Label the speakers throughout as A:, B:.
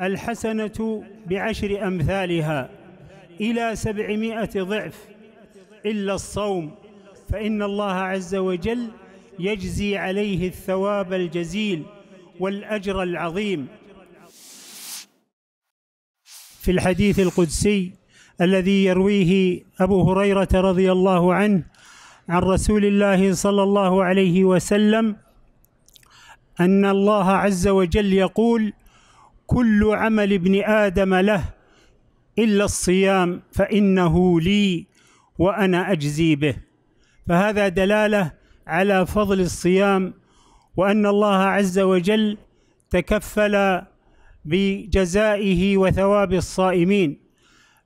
A: الحسنة بعشر أمثالها إلى سبعمائة ضعف إلا الصوم فإن الله عز وجل يجزي عليه الثواب الجزيل والأجر العظيم في الحديث القدسي الذي يرويه أبو هريرة رضي الله عنه عن رسول الله صلى الله عليه وسلم أن الله عز وجل يقول: كل عمل ابن ادم له الا الصيام فانه لي وانا اجزي به فهذا دلاله على فضل الصيام وان الله عز وجل تكفل بجزائه وثواب الصائمين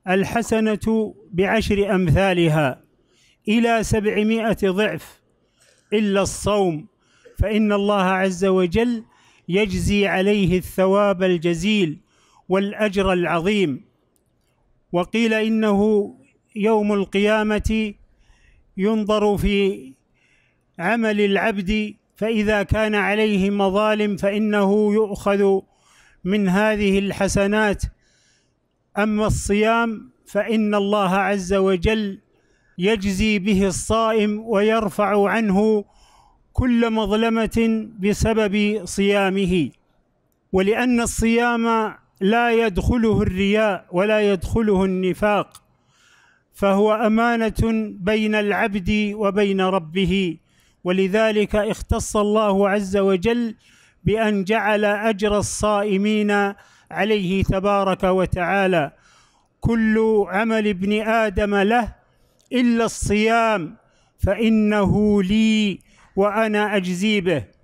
A: الحسنه بعشر امثالها الى سبعمائه ضعف الا الصوم فان الله عز وجل يجزي عليه الثواب الجزيل والاجر العظيم وقيل انه يوم القيامه ينظر في عمل العبد فاذا كان عليه مظالم فانه يؤخذ من هذه الحسنات اما الصيام فان الله عز وجل يجزي به الصائم ويرفع عنه كل مظلمة بسبب صيامه ولأن الصيام لا يدخله الرياء ولا يدخله النفاق فهو أمانة بين العبد وبين ربه ولذلك اختص الله عز وجل بأن جعل أجر الصائمين عليه تبارك وتعالى كل عمل ابن آدم له إلا الصيام فإنه لي وأنا أجزي به